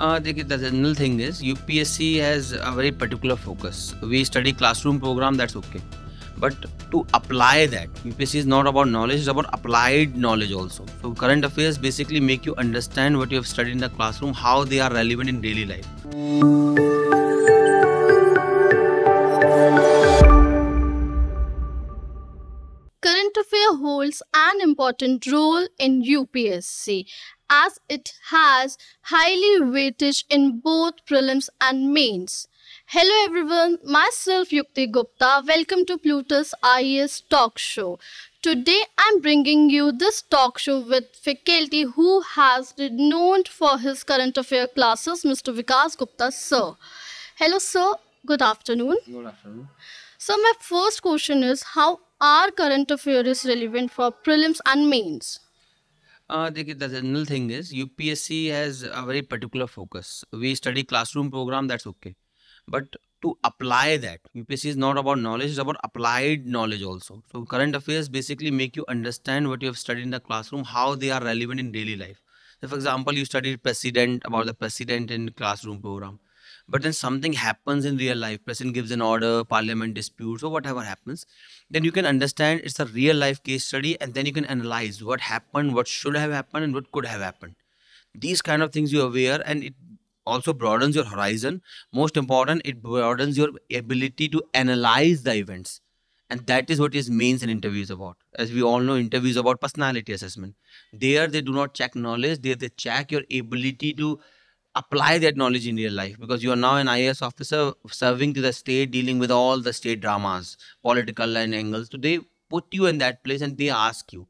Uh, the, general thing is UPSC has a very particular focus. We study classroom program, that's okay. But to apply that, UPSC is not about knowledge, it's about applied knowledge also. So current affairs basically make you understand what you have studied in the classroom, how they are relevant in daily life. Current affairs holds an important role in UPSC as it has highly weightage in both prelims and mains. Hello everyone, myself Yukti Gupta. Welcome to Plutus IES Talk Show. Today I'm bringing you this talk show with faculty who has renowned for his current affair classes, Mr. Vikas Gupta sir. Hello sir, good afternoon. Good afternoon. So my first question is how are current affairs relevant for prelims and mains? Uh, the, general thing is UPSC has a very particular focus. We study classroom program, that's okay. But to apply that, UPSC is not about knowledge, it's about applied knowledge also. So current affairs basically make you understand what you have studied in the classroom, how they are relevant in daily life. So for example, you studied president about the president in classroom program but then something happens in real life president gives an order parliament disputes or whatever happens then you can understand it's a real life case study and then you can analyze what happened what should have happened and what could have happened these kind of things you aware and it also broadens your horizon most important it broadens your ability to analyze the events and that is what is means in interviews about as we all know interviews about personality assessment there they do not check knowledge there they check your ability to apply that knowledge in real life because you are now an IAS officer serving to the state, dealing with all the state dramas, political and angles. So they put you in that place and they ask you.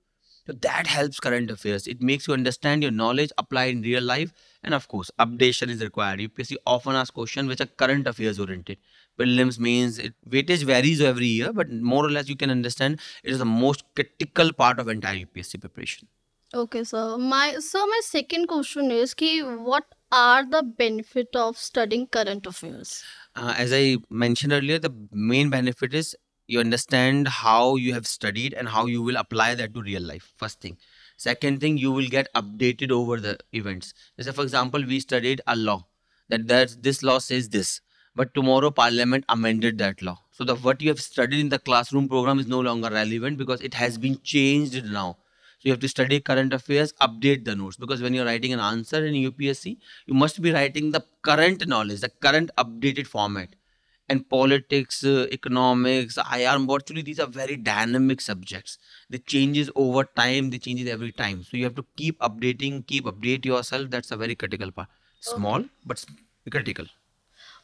So that helps current affairs. It makes you understand your knowledge, apply in real life, and of course, updation is required. UPSC often asks questions which are current affairs oriented. Prelims means it, weightage varies every year, but more or less you can understand it is the most critical part of entire UPSC preparation. Okay, so my so my second question is ki what are the benefit of studying current affairs? Uh, as I mentioned earlier, the main benefit is you understand how you have studied and how you will apply that to real life. First thing. Second thing, you will get updated over the events. So, for example, we studied a law that there's, this law says this, but tomorrow Parliament amended that law. So, the what you have studied in the classroom program is no longer relevant because it has been changed now. So you have to study current affairs, update the notes because when you're writing an answer in UPSC, you must be writing the current knowledge, the current updated format. And politics, uh, economics, IR, virtually these are very dynamic subjects. The changes over time, the changes every time. So you have to keep updating, keep update yourself. That's a very critical part. Small, okay. but critical.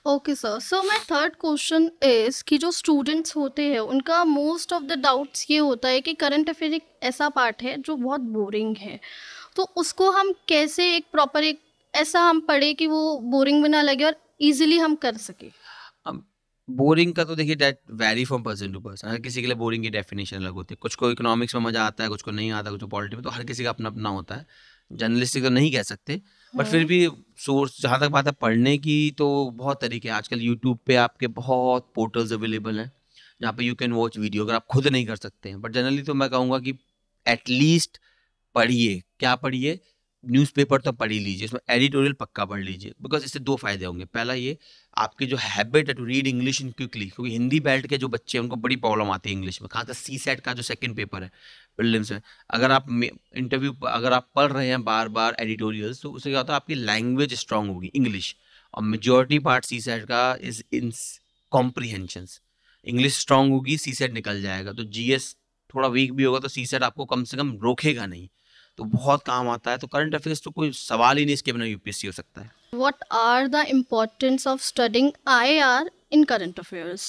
Okay sir sir my third question is कि जो students होते हैं उनका most of the doubts ये होता है कि current affair एक ऐसा पार्ट है जो बहुत बोरिंग है तो उसको हम कैसे एक प्रॉपर एक ऐसा हम पढ़े कि वो बोरिंग बना ना लगे और इजीली हम कर सके बोरिंग का तो देखिए that vary from person to person हर किसी के लिए बोरिंग की डेफिनेशन अलग होती है कुछ को इकोनॉमिक्स में मज़ा आता है कुछ को नहीं आता कुछ को में तो हर किसी का अपना अपना होता है जर्नलिस्टिक तो नहीं कह सकते बट फिर हाँ। भी सोर्स जहाँ तक बात है पढ़ने की तो बहुत तरीके हैं आजकल यूट्यूब पे आपके बहुत पोर्टल्स अवेलेबल हैं जहाँ पे यू कैन वॉच वीडियो अगर आप खुद नहीं कर सकते हैं बट जनरली तो मैं कहूँगा कि एटलीस्ट पढ़िए क्या पढ़िए न्यूज़पेपर तो पढ़ ही लीजिए इसमें एडिटोरियल पक्का पढ़ लीजिए बिकॉज इससे दो फायदे होंगे पहला ये आपकी जो हैबिट है to read English in quickly क्योंकि हिंदी बेल्ट के जो बच्चे हैं उनको बड़ी प्रॉब्लम आती है इंग्लिश में खासकर सी सेट का जो सेकंड पेपर है प्रिलिम्स में अगर आप इंटरव्यू अगर आप पढ़ रहे हैं बार बार एडिटोरियल्स तो उससे क्या होता है आपकी लैंग्वेज स्ट्रांग होगी इंग्लिश और मेजोरिटी पार्ट सी सेट का is in comprehensions English strong होगी सी सेट निकल जाएगा तो जी थोड़ा वीक भी होगा तो सी सेट आपको कम से कम रोकेगा नहीं तो बहुत काम आता है तो करंट अफेयर्स तो कोई सवाल ही नहीं इसके बिना यूपीएससी हो सकता है what are the importance of studying I R in current affairs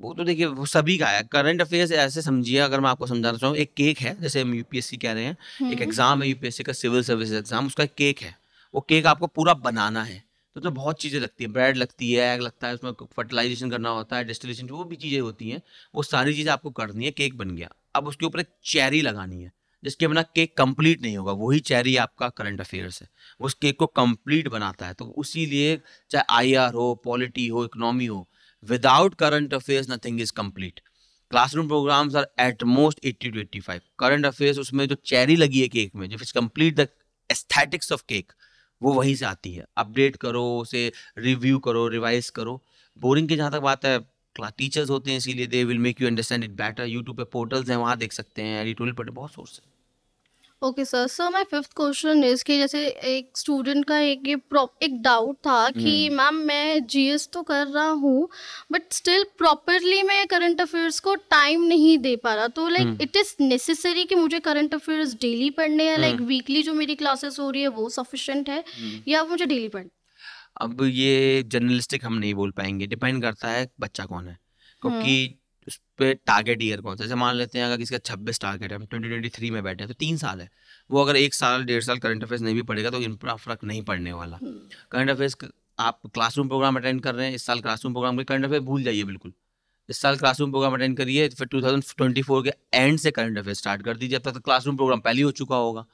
वो तो देखिए वो सभी का है करंट अफेयर्स ऐसे समझिए अगर मैं आपको समझाना चाहूँ एक केक है जैसे हम यूपीएससी कह रहे हैं हम्म। एक एग्जाम है यूपीएससी का सिविल सर्विस एग्जाम उसका एक केक है वो केक आपको पूरा बनाना है तो उसमें तो बहुत चीज़ें लगती है ब्रेड लगती है एग लगता है उसमें फर्टिलाइजेशन करना होता है डिस्टिलेशन जो भी चीज़ें होती हैं वो सारी चीज़ें आपको करनी है केक बन गया अब उसके ऊपर एक चेरी लगानी है जिसके बिना केक कंप्लीट नहीं होगा वही चैरी आपका करंट अफेयर्स है उस केक को कंप्लीट बनाता है तो उसी लिए चाहे आर हो पॉलिटी हो इकोनॉमी हो without current affairs nothing is complete classroom programs are at most eighty to eighty five current affairs उसमें जो चेरी लगी है केक में जो is complete the aesthetics of cake वो वहीं से आती है अपडेट करो उसे रिव्यू करो रिवाइज करो बोरिंग की जहाँ तक बात है क्लास टीचर्स होते हैं इसीलिए they will make you understand it better YouTube पे पोर्टल्स हैं वहाँ देख सकते हैं एडिटोरियल पर बहुत सोर्स है okay sir sir my fifth question is कि जैसे एक स्टूडेंट का एक ये एक डाउट था कि मैम हम्म। मैं जीएस तो कर रहा हूँ बट स्टिल प्रॉपरली मैं करंट अफेयर्स को टाइम नहीं दे पा रहा तो लाइक इट इज़ नेसेसरी कि मुझे करंट अफेयर्स डेली पढ़ने हैं लाइक हम्म। वीकली जो मेरी क्लासेस हो रही है वो सफिशेंट है हम्म। या मुझे डेली पढ़ अब ये जर्नलिस्टिक हम नहीं बोल पाएंगे डिपेंड करता है बच्चा कौन है क्योंकि हम्म। उस पर टारगेट ईयर कौन सा जैसे मान लेते हैं अगर किसी का छब्बीस टारगेट है हम ट्वेंटी ट्वेंटी थ्री में बैठे हैं तो तीन साल है वो अगर एक साल डेढ़ साल करंट अफेयर्स नहीं भी पड़ेगा तो इन पर फर्क नहीं पड़ने वाला हम्म। करंट अफेयर्स आप क्लासरूम प्रोग्राम अटेंड कर रहे हैं इस साल क्लासरूम प्रोग्राम के करंट अफेयर भूल जाइए बिल्कुल इस साल क्लासरूम प्रोग्राम अटेंड करिए फिर टू के एंड से करंट अफेयर स्टार्ट कर दीजिए अब तक क्लासरूम तो प्रोग्राम पहले हो चुका होगा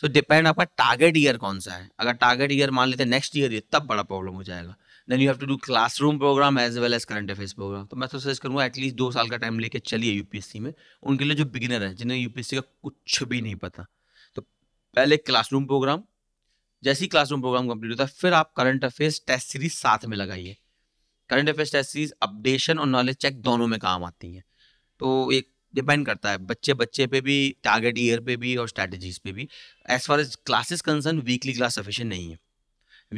सो डिपेंड आपका टारगेट ईयर कौन सा है अगर टारगेट ईयर मान लेते हैं नेक्स्ट ईयर ये तब बड़ा प्रॉब्लम हो जाएगा then you have to do classroom program as well as current affairs program तो मैं तो सजेस्ट करूँगा एटलीस्ट दो साल का टाइम लेके चलिए यूपीएससी में उनके लिए जो बिगिनर है जिन्हें यूपीएससी का कुछ भी नहीं पता तो पहले क्लासरूम प्रोग्राम जैसे ही क्लासरूम प्रोग्राम कंप्लीट होता है फिर आप करंट अफेयर्स टेस्ट सीरीज साथ में लगाइए current affairs test series updation और नॉलेज चेक दोनों में काम आती हैं तो एक डिपेंड करता है बच्चे बच्चे पे भी टारगेट ईयर पे भी और स्ट्रैटेजीज पे भी as far as classes concern weekly class sufficient नहीं है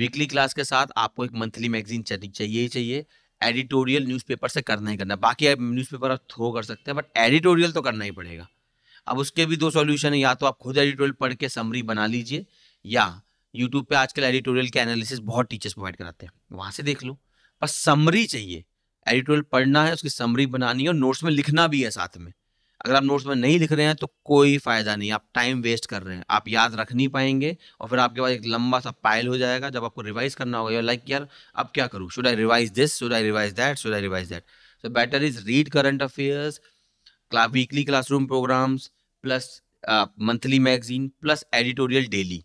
वीकली क्लास के साथ आपको एक मंथली मैगजीन चाहिए ही चाहिए एडिटोरियल न्यूज़पेपर से करना ही करना बाकी आप न्यूज़पेपर आप थ्रो कर सकते हैं बट एडिटोरियल तो करना ही पड़ेगा अब उसके भी दो सॉल्यूशन है या तो आप खुद एडिटोरियल पढ़ के समरी बना लीजिए या यूट्यूब पे आजकल एडिटोरियल के एनालिसिस बहुत टीचर्स प्रोवाइड कराते हैं वहाँ से देख लो पर समरी चाहिए एडिटोरियल पढ़ना है उसकी समरी बनानी है और नोट्स में लिखना भी है साथ में अगर आप नोट्स में नहीं लिख रहे हैं तो कोई फ़ायदा नहीं आप टाइम वेस्ट कर रहे हैं आप याद रख नहीं पाएंगे और फिर आपके पास एक लंबा सा पाइल हो जाएगा जब आपको रिवाइज करना होगा लाइक यार अब क्या करूँ should I revise this should I revise that should I revise that so better is read current affairs weekly classroom programs plus monthly magazine plus editorial daily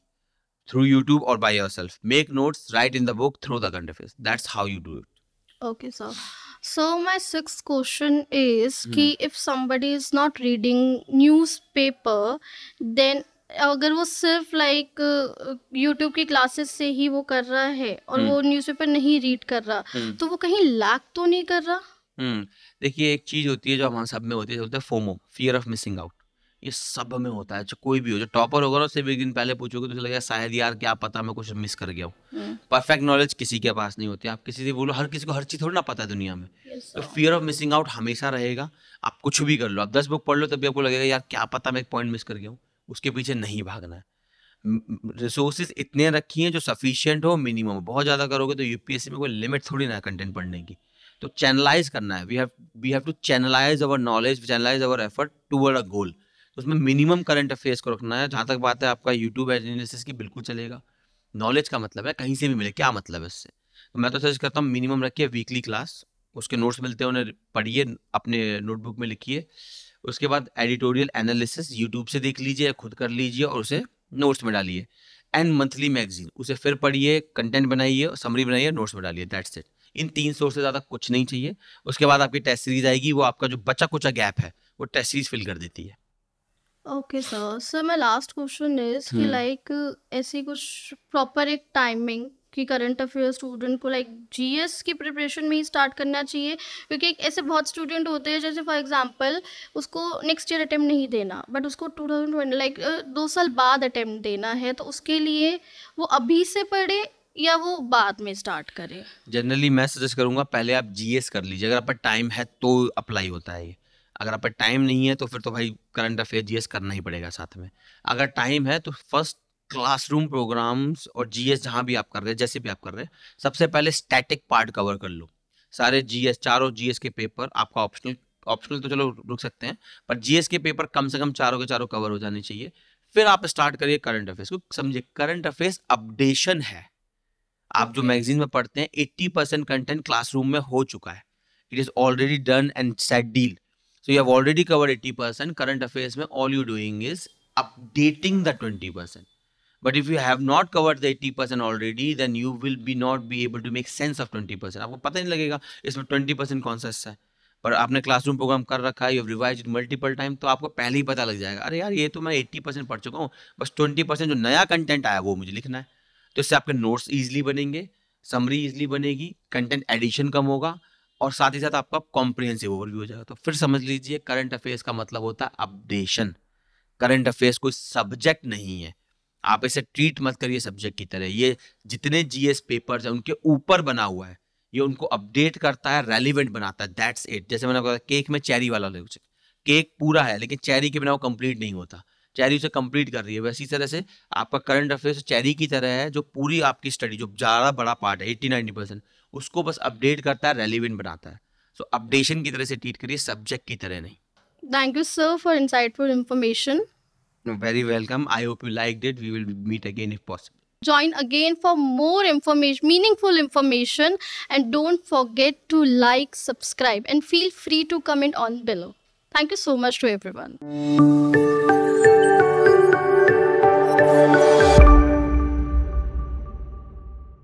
through YouTube और by yourself make notes right in the book through the current affairs that's how you do it okay sir so my six question is कि if somebody is not reading newspaper then अगर वो सिर्फ like YouTube uh, की classes से ही वो कर रहा है और hmm. वो वो न्यूज़पेपर नहीं रीड कर रहा hmm. तो वो कहीं लैक तो नहीं कर रहा hmm. देखिए एक चीज़ होती है जो हमारे सब में होती है FOMO fear of missing out ये सब में होता है अच्छा, कोई भी हो जो टॉपर होगा ना उससे भी एक दिन पहले पूछोगे तो उसे लगेगा शायद यार क्या पता मैं कुछ मिस कर गया हूँ परफेक्ट हम्म। नॉलेज किसी के पास नहीं होती आप किसी से बोलो हर किसी को हर चीज़ थोड़ी ना पता है दुनिया में तो फियर ऑफ मिसिंग आउट हमेशा रहेगा आप कुछ भी कर लो आप दस बुक पढ़ लो तब भी आपको लगेगा यार क्या पता मैं एक पॉइंट मिस कर गया हूँ उसके पीछे नहीं भागना है रिसोर्सेज इतने रखी हैं जो सफिशियंट हो मिनिमम बहुत ज़्यादा करोगे तो यूपीएससी में कोई लिमिट थोड़ी ना कंटेंट पढ़ने की तो चैनलाइज करना है we have we have to channelize our knowledge channelize our effort toward a goal उसमें मिनिमम करंट अफेयर्स को रखना है जहाँ तक बात है आपका यूट्यूब एनालिसिस की बिल्कुल चलेगा नॉलेज का मतलब है कहीं से भी मिले क्या मतलब है इससे तो मैं तो सजेस्ट करता हूँ मिनिमम रखिए वीकली क्लास उसके नोट्स मिलते हैं उन्हें पढ़िए अपने नोटबुक में लिखिए उसके बाद एडिटोरियल एनालिसिस यूट्यूब से देख लीजिए खुद कर लीजिए और उसे नोट्स में डालिए एंड मंथली मैगजीन उसे फिर पढ़िए कंटेंट बनाइए समरी बनाइए नोट्स में डालिए दैट्स इट इन तीन सोर्स से ज़्यादा कुछ नहीं चाहिए उसके बाद आपकी टेस्ट सीरीज आएगी वो आपका जो बचा कुचा गैप है वो टेस्ट सीरीज फिल कर देती है ओके सर सर मैं लास्ट क्वेश्चन इज कि लाइक hmm. ऐसी कुछ प्रॉपर एक टाइमिंग कि करंट अफेयर स्टूडेंट को लाइक जीएस की प्रिपरेशन में ही स्टार्ट करना चाहिए क्योंकि एक ऐसे बहुत स्टूडेंट होते हैं जैसे फॉर एग्जांपल उसको नेक्स्ट ईयर अटैम्प्ट नहीं देना बट उसको टू थाउजेंड ट्वेंटी लाइक दो साल बाद अटैम्प्ट देना है तो उसके लिए वो अभी से पढ़े या वो बाद में स्टार्ट करें जनरली मैं सजेस्ट करूंगा पहले आप जीएस कर लीजिए अगर आप टाइम है तो अप्लाई होता है अगर आप टाइम नहीं है तो फिर तो भाई करंट अफेयर जी करना ही पड़ेगा साथ में अगर टाइम है तो फर्स्ट क्लासरूम प्रोग्राम्स और जी एस जहाँ भी आप कर रहे हैं जैसे भी आप कर रहे हैं सबसे पहले स्टैटिक पार्ट कवर कर लो सारे जी एस चारों एस के पेपर आपका ऑप्शनल ऑप्शनल तो चलो रुक सकते हैं पर एस के पेपर कम से कम चारों के चारों कवर हो जाने चाहिए फिर आप स्टार्ट करिए करंट अफेयर्स को समझिए करंट अफेयर्स अपडेशन है आप जो मैगजीन में पढ़ते हैं एट्टी परसेंट कंटेंट क्लासरूम में हो चुका है it is already done and set deal cover you percent current covered 80%. All you doing is updating the twenty percent but 20%. You have not have the eighty percent 80% then you will be not be able to make sense of twenty 20%. आपको पता नहीं लगेगा इसमें 20% कौन सा हिस्सा है पर आपने क्लासरूम प्रोग्राम कर रखा है you revise it multiple time तो आपको पहले ही पता लग जाएगा अरे यार ये तो मैं एट्टी परसेंट पढ़ चुका हूँ बस ट्वेंटी परसेंट जो नया कंटेंट आया वो मुझे लिखना है तो इससे आपके नोट्स ईजिली बनेंगे समरी ईजिली बनेगी कंटेंट एडिशन कम होगा और साथ ही साथ आपका कॉम्प्रिहेंसिव ओवरव्यू हो जाएगा तो फिर समझ लीजिए करंट अफेयर्स का मतलब होता है अपडेशन करंट अफेयर्स कोई सब्जेक्ट नहीं है आप इसे ट्रीट मत करिए सब्जेक्ट की तरह ये जितने जीएस पेपर्स हैं उनके ऊपर बना हुआ है ये उनको अपडेट करता है रेलिवेंट बनाता है दैट्स इट जैसे मैंने कहा केक में चेरी वाला लॉजिक केक पूरा है लेकिन चेरी के बिना वो कंप्लीट नहीं होता चेरी उसे कंप्लीट कर रही है वैसी तरह से आपका करंट अफेयर्स चेरी की तरह है जो पूरी आपकी स्टडी जो ज़्यादा बड़ा पार्ट है एट्टी नाइनटी परसेंट उसको बस अपडेट करता है रेलिवेंट बनाता है सो so, अपडेशन की तरह से ट्रीट करिए सब्जेक्ट की तरह नहीं thank you sir for insightful information very welcome I hope you like it we will meet again if possible join again for more information meaningful information and don't forget to like subscribe and feel free to comment on below thank you so much to everyone mm-hmm.